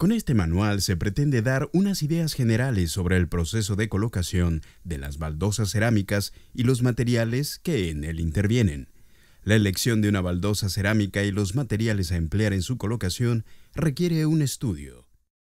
Con este manual se pretende dar unas ideas generales sobre el proceso de colocación de las baldosas cerámicas y los materiales que en él intervienen. La elección de una baldosa cerámica y los materiales a emplear en su colocación requiere un estudio.